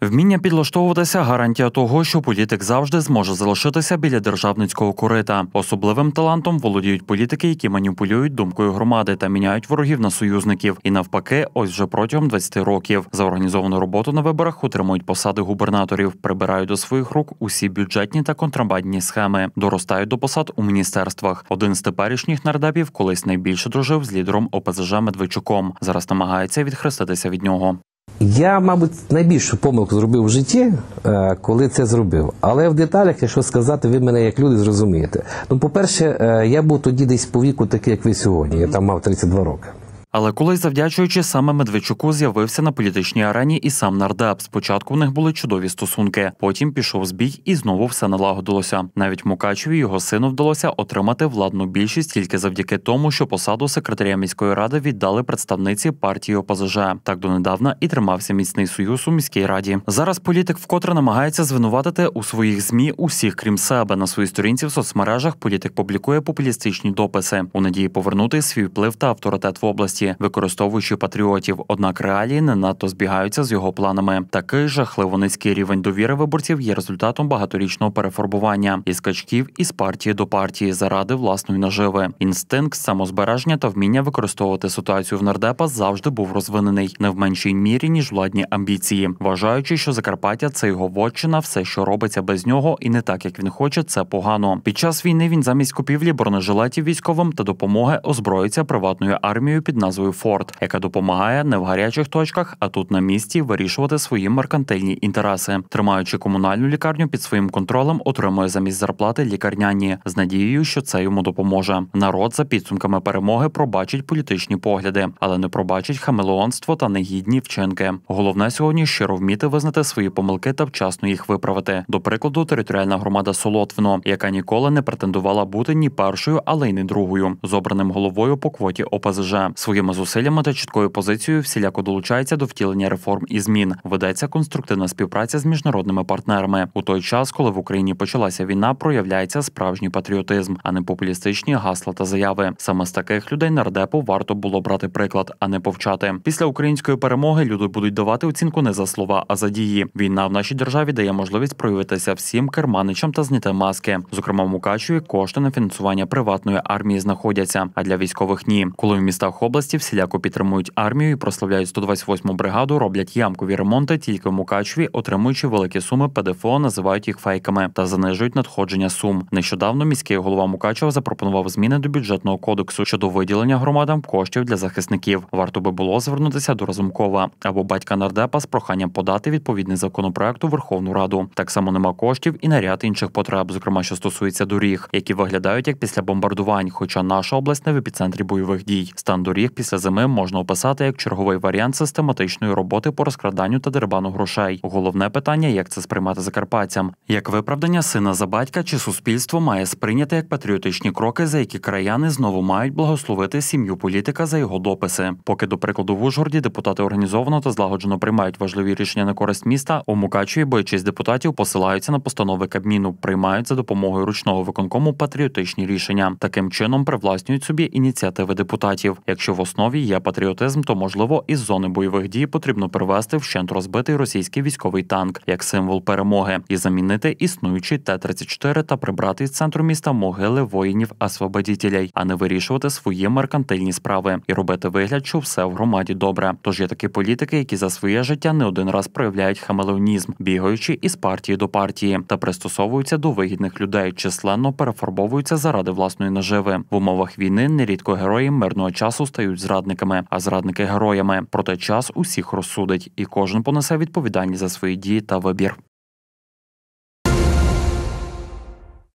Вміння підлаштовуватися гарантія того, що політик завжди зможе залишитися біля державницького корита. Особливим талантом володіють політики, які маніпулюють думкою громади та міняють ворогів на союзників. І навпаки, ось вже протягом 20 років за організовану роботу на виборах отримують посади губернаторів, прибирають до своїх рук усі бюджетні та контрабандні схеми, доростають до посад у міністерствах. Один з теперішніх нардепів колись найбільше дружив з лідером ОПЗЖ Медведчуком. Зараз намагається відхреститися від нього. Я, мабуть, найбільшу помилку зробив в житті, е, коли це зробив. Але в деталях, якщо сказати, ви мене як люди зрозумієте. Ну, по-перше, е, я був тоді десь по віку, такий, як ви сьогодні. Я там мав 32 роки. Але колись, завдячуючи саме Медведчуку, з'явився на політичній арені і сам нардеп. Спочатку в них були чудові стосунки, потім пішов збій і знову все налагодилося. Навіть Мукачеві його сину вдалося отримати владну більшість тільки завдяки тому, що посаду секретаря міської ради віддали представниці партії ОПЗЖ. Так донедавна і тримався міцний союз у міській раді. Зараз політик вкотре намагається звинуватити у своїх змі усіх, крім себе. На своїй сторінці в соцмережах політик публікує популістичні дописи у надії повернути свій вплив та авторитет в області області, використовуючи патріотів. Однак реалії не надто збігаються з його планами. Такий жахливо низький рівень довіри виборців є результатом багаторічного перефарбування і скачків із партії до партії заради власної наживи. Інстинкт самозбереження та вміння використовувати ситуацію в нардепа завжди був розвинений не в меншій мірі ніж владні амбіції, вважаючи, що Закарпаття це його вотчина, все, що робиться без нього, і не так як він хоче, це погано. Під час війни він замість купівлі бронежилетів військовим та допомоги озброїться приватною армією під назвою назвою Форт, яка допомагає не в гарячих точках, а тут на місці вирішувати свої меркантильні інтереси, тримаючи комунальну лікарню під своїм контролем, отримує замість зарплати лікарняні з надією, що це йому допоможе. Народ за підсумками перемоги пробачить політичні погляди, але не пробачить хамелеонство та негідні вчинки. Головне сьогодні щиро вміти визнати свої помилки та вчасно їх виправити. До прикладу, територіальна громада Солотвино, яка ніколи не претендувала бути ні першою, але й не другою, з обраним головою по квоті ОПЗЖ. Свої. Своїми зусиллями та чіткою позицією всіляко долучається до втілення реформ і змін. Ведеться конструктивна співпраця з міжнародними партнерами. У той час, коли в Україні почалася війна, проявляється справжній патріотизм, а не популістичні гасла та заяви. Саме з таких людей нардепу варто було брати приклад, а не повчати. Після української перемоги люди будуть давати оцінку не за слова, а за дії. Війна в нашій державі дає можливість проявитися всім керманичам та зняти маски. Зокрема, в Мукачеві кошти на фінансування приватної армії знаходяться, а для військових ні, коли в містах області області всіляко підтримують армію, і прославляють 128-му бригаду, роблять ямкові ремонти тільки в Мукачеві, отримуючи великі суми ПДФО, називають їх фейками та занижують надходження сум. Нещодавно міський голова Мукачева запропонував зміни до бюджетного кодексу щодо виділення громадам коштів для захисників. Варто би було звернутися до Разумкова або батька нардепа з проханням подати відповідний законопроект у Верховну Раду. Так само нема коштів і на ряд інших потреб, зокрема що стосується доріг, які виглядають як після бомбардувань, хоча наша область не в епіцентрі бойових дій. Стан доріг після зими можна описати як черговий варіант систематичної роботи по розкраданню та дербану грошей. Головне питання, як це сприймати закарпатцям, як виправдання сина за батька чи суспільство має сприйняти як патріотичні кроки, за які краяни знову мають благословити сім'ю політика за його дописи. Поки, до прикладу, в Ужгороді депутати організовано та злагоджено приймають важливі рішення на користь міста, у Мукачеві боючись депутатів посилаються на постанови Кабміну, приймають за допомогою ручного виконкому патріотичні рішення. Таким чином привласнюють собі ініціативи депутатів. Якщо в основі є патріотизм, то можливо із зони бойових дій потрібно привести вщент розбитий російський військовий танк як символ перемоги і замінити існуючий Т-34 та прибрати з центру міста могили воїнів освободітелей а не вирішувати свої меркантильні справи і робити вигляд, що все в громаді добре. Тож є такі політики, які за своє життя не один раз проявляють хамелеонізм, бігаючи із партії до партії та пристосовуються до вигідних людей, численно переформовуються заради власної наживи в умовах війни. Нерідко герої мирного часу стають стають зрадниками, а зрадники героями. Проте час усіх розсудить, і кожен понесе відповідальність за свої дії та вибір.